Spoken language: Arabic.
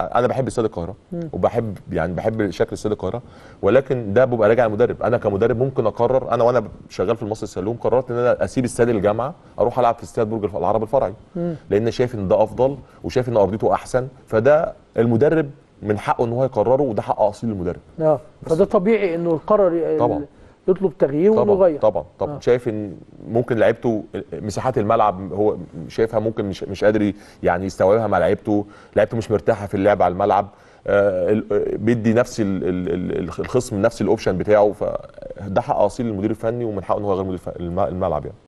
انا بحب استاد القاهره وبحب يعني بحب شكل استاد القاهره ولكن ده ببقى راجع المدرب انا كمدرب ممكن اقرر انا وانا شغال في المصري السلوم قررت ان انا اسيب استاد الجامعه اروح العب في استاد برج العرب الفرعي لان شايف ان ده افضل وشايف ان ارضيته احسن فده المدرب من حقه ان هو يقرره وده حق اصيل المدرب اه فده طبيعي انه يقرر طبعا يطلب تغيير طبعًا طبعا طبعا آه. شايف ان ممكن لعيبته مساحات الملعب هو شايفها ممكن مش مش قادر يعني يستوعبها مع لعيبته لعيبته مش مرتاحه في اللعب على الملعب آه بيدي نفس الخصم نفس الاوبشن بتاعه فده حق اصيل للمدير الفني ومن حقه ان هو يغير الملعب يعني